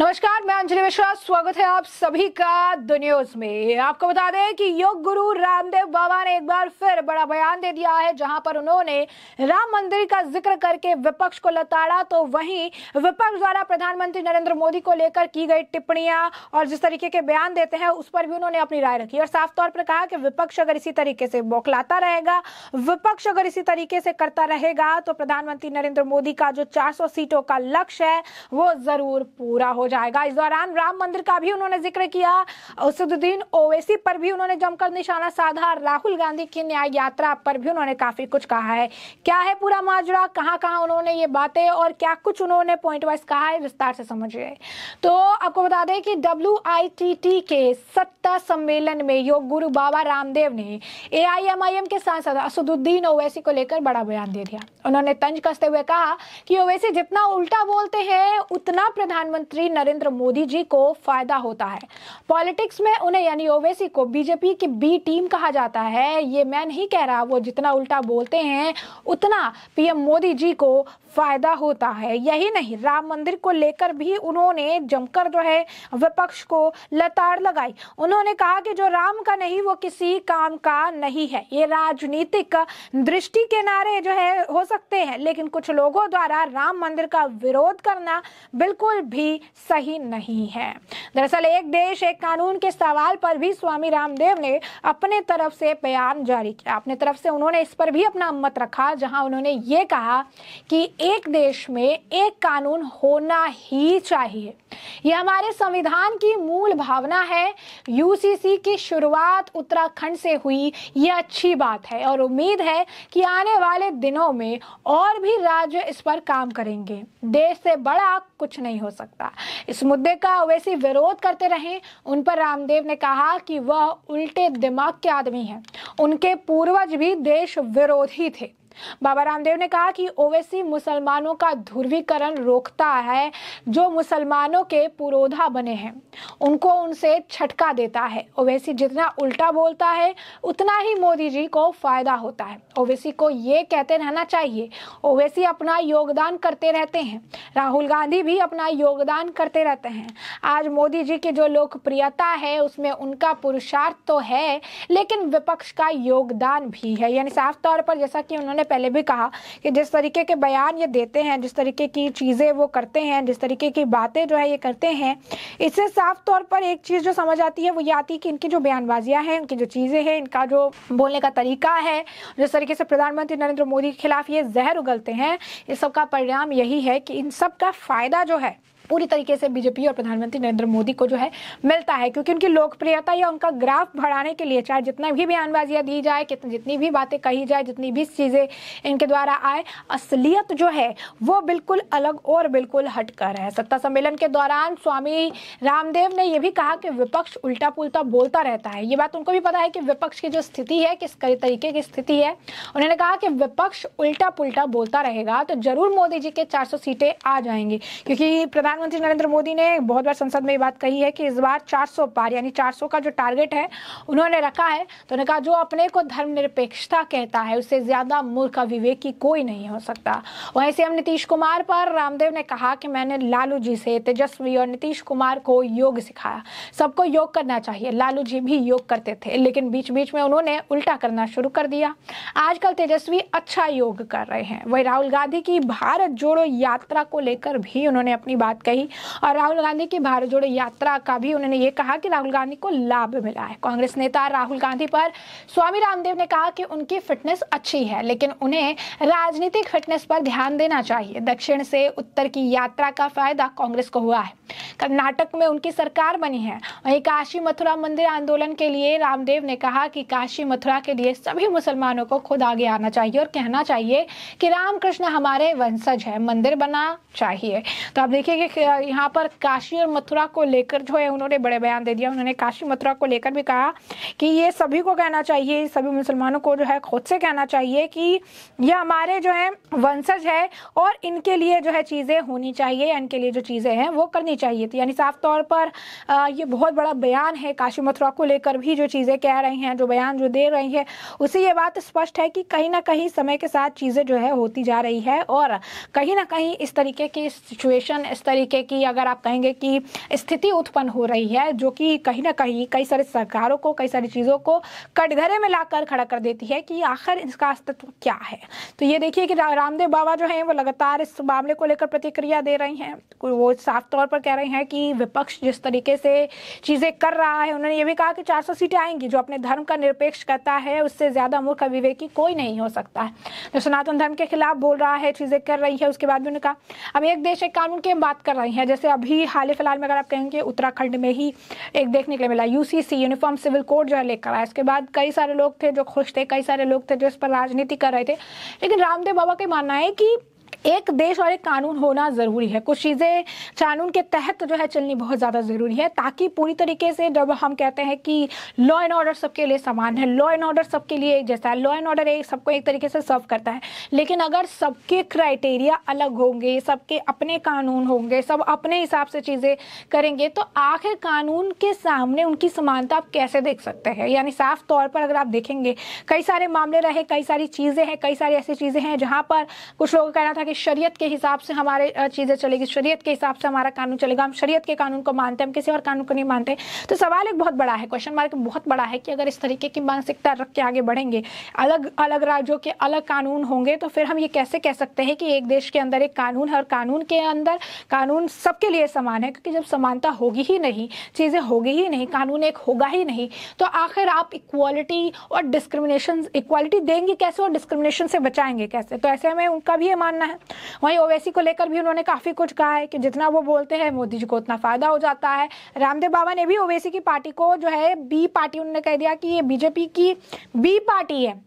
नमस्कार मैं अंजलि मिश्रा स्वागत है आप सभी का द न्यूज में आपको बता दें कि योग गुरु रामदेव बाबा ने एक बार फिर बड़ा बयान दे दिया है जहां पर उन्होंने राम मंदिर का जिक्र करके विपक्ष को लताड़ा तो वहीं विपक्ष द्वारा प्रधानमंत्री नरेंद्र मोदी को लेकर की गई टिप्पणियां और जिस तरीके के बयान देते हैं उस पर भी उन्होंने अपनी राय रखी और साफ तौर पर कहा कि विपक्ष अगर इसी तरीके से बौखलाता रहेगा विपक्ष अगर इसी तरीके से करता रहेगा तो प्रधानमंत्री नरेंद्र मोदी का जो चार सीटों का लक्ष्य है वो जरूर पूरा हो जाएगा इस दौरान राम मंदिर का भी उन्होंने जिक्र किया उसदुद्दीन ओवैसी पर भी उन्होंने जमकर निशाना साधा राहुल गांधी की न्याय यात्रा पर भी उन्होंने काफी कुछ कहा है क्या है पूरा माजरा कहाँ कहाँ उन्होंने ये बातें और क्या कुछ उन्होंने पॉइंट वाइज कहा है विस्तार से समझिए तो आपको बता दें कि डब्ल्यू के सत्ता सम्मेलन में योग गुरु बाबा रामदेव ने ए के सांसद असदुद्दीन ओवैसी को लेकर बड़ा बयान दे दिया उन्होंने तंज कसते हुए कहा कि ओवैसी जितना उल्टा बोलते हैं उतना प्रधानमंत्री नरेंद्र मोदी जी को फायदा होता है पॉलिटिक्स में उन्हें यानी ओवैसी को बीजेपी की बी टीम कहा जाता है ये मैं नहीं कह रहा वो जितना उल्टा बोलते हैं उतना पीएम मोदी जी को फायदा होता है यही नहीं राम मंदिर को लेकर भी उन्होंने जमकर जो है विपक्ष को लताड़ लगाई उन्होंने कहा कि जो राम का नहीं वो किसी काम का नहीं है ये राजनीतिक दृष्टि के नारे जो है हो सकते हैं लेकिन कुछ लोगों द्वारा राम मंदिर का विरोध करना बिल्कुल भी सही नहीं है दरअसल एक देश एक कानून के सवाल पर भी स्वामी रामदेव ने अपने तरफ से बयान जारी किया अपने तरफ से उन्होंने इस पर भी अपना मत रखा जहां उन्होंने ये कहा कि एक देश में एक कानून होना ही चाहिए यह हमारे संविधान की मूल भावना है यूसीसी की शुरुआत उत्तराखंड से हुई यह अच्छी बात है और उम्मीद है कि आने वाले दिनों में और भी राज्य इस पर काम करेंगे देश से बड़ा कुछ नहीं हो सकता इस मुद्दे का अवैसी विरोध करते रहे उन पर रामदेव ने कहा कि वह उल्टे दिमाग के आदमी हैं उनके पूर्वज भी देश विरोधी थे बाबा रामदेव ने कहा कि ओवैसी मुसलमानों का ध्रुवीकरण रोकता है जो मुसलमानों के पुरोधा बने हैं उनको उनसे छटका देता है ओवैसी जितना उल्टा बोलता है उतना ही मोदी जी को फायदा होता है ओवैसी को ये कहते रहना चाहिए ओवैसी अपना योगदान करते रहते हैं राहुल गांधी भी अपना योगदान करते रहते हैं आज मोदी जी की जो लोकप्रियता है उसमें उनका पुरुषार्थ तो है लेकिन विपक्ष का योगदान भी है यानी साफ तौर पर जैसा कि उन्होंने पहले भी कहा कि जिस तरीके के बयान ये देते हैं जिस तरीके की चीज़ें वो करते हैं जिस तरीके की बातें जो है ये करते हैं इससे साफ तौर पर एक चीज़ जो समझ आती है वो ये आती है कि इनकी जो बयानबाजियाँ हैं इनकी जो चीज़ें हैं इनका जो बोलने का तरीका है जिस तरीके से प्रधानमंत्री नरेंद्र मोदी के खिलाफ ये जहर उगलते हैं इस सब का परिणाम यही है कि इन सब का फ़ायदा जो है पूरी तरीके से बीजेपी और प्रधानमंत्री नरेंद्र मोदी को जो है मिलता है क्योंकि उनकी लोकप्रियता या उनका ग्राफ बढ़ाने के लिए चाहे जितना भी बयानबाजियाँ दी जाए जितनी भी बातें कही जाए जितनी भी चीज़ें इनके द्वारा आए असलियत जो है वो बिल्कुल अलग और बिल्कुल हटकर है सत्ता सम्मेलन के दौरान स्वामी रामदेव ने यह भी कहा कि विपक्ष उल्टा पुलटा बोलता रहता है ये बात उनको भी पता है कि विपक्ष की जो स्थिति है किस तरीके की स्थिति है उन्होंने कहा कि विपक्ष उल्टा पुलटा बोलता रहेगा तो जरूर मोदी जी के 400 सीटें आ जाएंगी क्योंकि प्रधान प्रधानमंत्री नरेंद्र मोदी ने बहुत बार संसद में ये बात कही है कि इस बार 400 पार यानी 400 का जो टारगेट है उन्होंने रखा है तो उन्होंने कहा जो अपने को धर्मनिरपेक्षता कहता है उससे ज़्यादा मूर्ख विवेक की कोई नहीं हो सकता वहीं सीएम नीतीश कुमार पर रामदेव ने कहा कि मैंने लालू जी से तेजस्वी और नीतीश कुमार को योग सिखाया सबको योग करना चाहिए लालू जी भी योग करते थे लेकिन बीच बीच में उन्होंने उल्टा करना शुरू कर दिया आजकल तेजस्वी अच्छा योग कर रहे हैं वही राहुल गांधी की भारत जोड़ो यात्रा को लेकर भी उन्होंने अपनी बात कही और राहुल गांधी की भारत जोड़ो यात्रा का भी उन्होंने ये कहा कि राहुल गांधी को लाभ मिला है कांग्रेस नेता राहुल गांधी पर स्वामी रामदेव ने कहा कि उनकी फिटनेस अच्छी है लेकिन उन्हें राजनीतिक फिटनेस पर ध्यान देना चाहिए दक्षिण से उत्तर की यात्रा का फायदा कांग्रेस को हुआ है कर्नाटक में उनकी सरकार बनी है वहीं काशी मथुरा मंदिर आंदोलन के लिए रामदेव ने कहा कि काशी मथुरा के लिए सभी मुसलमानों को खुद आगे आना चाहिए और कहना चाहिए कि रामकृष्ण हमारे वंशज है मंदिर बना चाहिए तो आप देखिए कि यहाँ पर काशी और मथुरा को लेकर जो है उन्होंने बड़े बयान दे दिया उन्होंने काशी मथुरा को लेकर भी कहा कि ये सभी को कहना चाहिए सभी मुसलमानों को जो है खुद से कहना चाहिए कि ये हमारे जो है वंशज है और इनके लिए जो है चीज़ें होनी चाहिए इनके लिए जो चीज़ें हैं वो करनी चाहिए थी यानी साफ तौर पर ये बहुत बड़ा बयान है काशी मथुरा को लेकर भी जो चीज़ें कह रही हैं जो बयान जो दे रही है उसे ये बात स्पष्ट है कि कहीं ना कहीं समय के साथ चीज़ें जो है होती जा रही है और कहीं ना कहीं इस तरीके की सिचुएशन इस तरीके तरीके की अगर आप कहेंगे कि स्थिति उत्पन्न हो रही है जो कि कहीं ना कहीं कई सारे सरकारों को कई सारी चीज़ों को कटघरे में लाकर खड़ा कर देती है कि आखिर इसका अस्तित्व क्या है तो ये देखिए कि रामदेव बाबा जो है वो लगातार इस मामले को लेकर प्रतिक्रिया दे रही हैं वो साफ तौर पर कह रहे हैं कि विपक्ष जिस तरीके से चीज़ें कर रहा है उन्होंने ये भी कहा कि चार सीटें आएंगी जो अपने धर्म का निरपेक्ष करता है उससे ज़्यादा मूर्ख अभिवेकी कोई नहीं हो सकता है जो सनातन धर्म के खिलाफ बोल रहा है चीज़ें कर रही है उसके बाद भी उन्होंने कहा अब एक देश एक कानून की बात कर रही हैं जैसे अभी हाल फिलहाल में अगर आप कहेंगे उत्तराखंड में ही एक देखने के लिए मिला यूसीसी यूनिफॉर्म सिविल कोड जो है लेकर आया इसके बाद कई सारे लोग थे जो खुश थे कई सारे लोग थे जो इस पर राजनीति कर रहे थे लेकिन रामदेव बाबा का मानना है कि एक देश और एक कानून होना ज़रूरी है कुछ चीज़ें कानून के तहत जो है चलनी बहुत ज़्यादा ज़रूरी है ताकि पूरी तरीके से जब हम कहते हैं कि लॉ एंड ऑर्डर सबके लिए समान है लॉ एंड ऑर्डर सबके लिए एक जैसा है लॉ एंड ऑर्डर एक सबको एक तरीके से सर्व करता है लेकिन अगर सबके क्राइटेरिया अलग होंगे सबके अपने कानून होंगे सब अपने हिसाब से चीज़ें करेंगे तो आखिर कानून के सामने उनकी समानता आप कैसे देख सकते हैं यानी साफ तौर पर अगर आप देखेंगे कई सारे मामले रहे कई सारी चीज़ें हैं कई सारी ऐसी चीज़ें हैं जहां पर कुछ लोगों का कहना था कि शरीयत के हिसाब से हमारे चीज़ें चलेगी शरीयत के हिसाब से हमारा कानून चलेगा हम शरीयत के कानून को मानते हैं हम किसी और कानून को नहीं मानते तो सवाल एक बहुत बड़ा है क्वेश्चन मार्क बहुत बड़ा है कि अगर इस तरीके की मानसिकता रख के आगे बढ़ेंगे अलग अलग राज्यों के अलग कानून होंगे तो फिर हम ये कैसे कह सकते हैं कि एक देश के अंदर एक कानून है और कानून के अंदर कानून सबके लिए समान है क्योंकि जब समानता होगी ही नहीं चीज़ें होगी ही नहीं कानून एक होगा ही नहीं तो आखिर आप इक्वालिटी और डिस्क्रिमिनेशन इक्वालिटी देंगे कैसे और डिस्क्रिमिनेशन से बचाएंगे कैसे तो ऐसे में उनका भी ये मानना है वहीं ओवैसी को लेकर भी उन्होंने काफ़ी कुछ कहा है कि जितना वो बोलते हैं मोदी जी को उतना फ़ायदा हो जाता है रामदेव बाबा ने भी ओवैसी की पार्टी को जो है बी पार्टी उन्होंने कह दिया कि ये बीजेपी की बी पार्टी है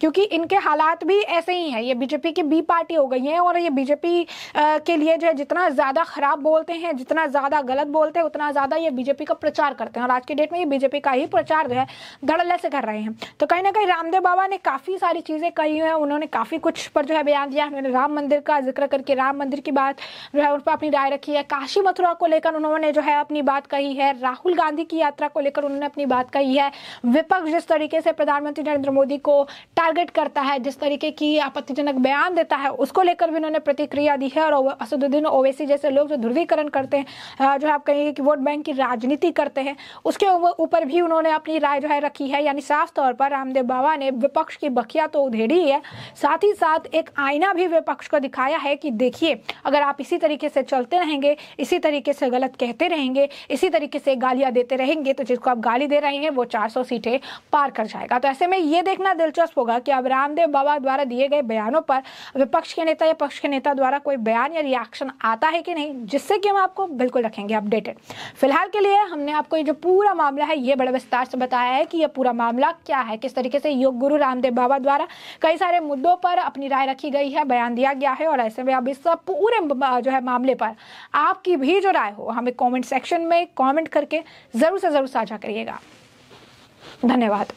क्योंकि इनके हालात भी ऐसे ही हैं ये बीजेपी की बी पार्टी हो गई है और ये बीजेपी के लिए जो है जितना ज़्यादा ख़राब बोलते हैं जितना ज़्यादा गलत बोलते हैं उतना ज़्यादा ये बीजेपी का प्रचार करते हैं और आज के डेट में ये बीजेपी का ही प्रचार जो है धड़ल्ले से कर रहे हैं तो कहीं ना कहीं रामदेव बाबा ने काफ़ी सारी चीज़ें कही है उन्होंने काफ़ी कुछ पर जो है बयान दिया उन्होंने राम मंदिर का जिक्र करके राम मंदिर की बात जो है उन पर अपनी राय रखी है काशी मथुरा को लेकर उन्होंने जो है अपनी बात कही है राहुल गांधी की यात्रा को लेकर उन्होंने अपनी बात कही है विपक्ष जिस तरीके से प्रधानमंत्री नरेंद्र मोदी को टारगेट करता है जिस तरीके की आपत्तिजनक बयान देता है उसको लेकर भी उन्होंने प्रतिक्रिया दी है और असदुद्दीन ओवैसी जैसे लोग जो ध्रुवीकरण करते हैं जो आप कहेंगे कि वोट बैंक की राजनीति करते हैं उसके ऊपर भी उन्होंने अपनी राय जो है रखी है यानी साफ तौर पर रामदेव बाबा ने विपक्ष की बखिया तो उधेड़ी है साथ ही साथ एक आईना भी विपक्ष को दिखाया है कि देखिए अगर आप इसी तरीके से चलते रहेंगे इसी तरीके से गलत कहते रहेंगे इसी तरीके से गालियां देते रहेंगे तो जिसको आप गाली दे रहे हैं वो 400 सीटें पार कर जाएगा तो ऐसे में ये देखना दिलचस्प होगा कि अब रामदेव बाबा द्वारा दिए गए बयानों पर विपक्ष के नेता या पक्ष के नेता द्वारा कोई बयान या रिएक्शन आता है कि नहीं जिससे कि हम आपको बिल्कुल रखेंगे अपडेटेड फिलहाल के लिए हमने आपको ये जो पूरा मामला है ये बड़े विस्तार से बताया है कि यह पूरा मामला क्या है किस तरीके से योग गुरु रामदेव बाबा द्वारा कई सारे मुद्दों पर अपनी राय रखी गई है बयान दिया गया है और ऐसे में अब इस पूरे जो है मामले पर आपकी भी जो राय हो हमें कमेंट सेक्शन में कमेंट करके ज़रूर से ज़रूर साझा करिएगा धन्यवाद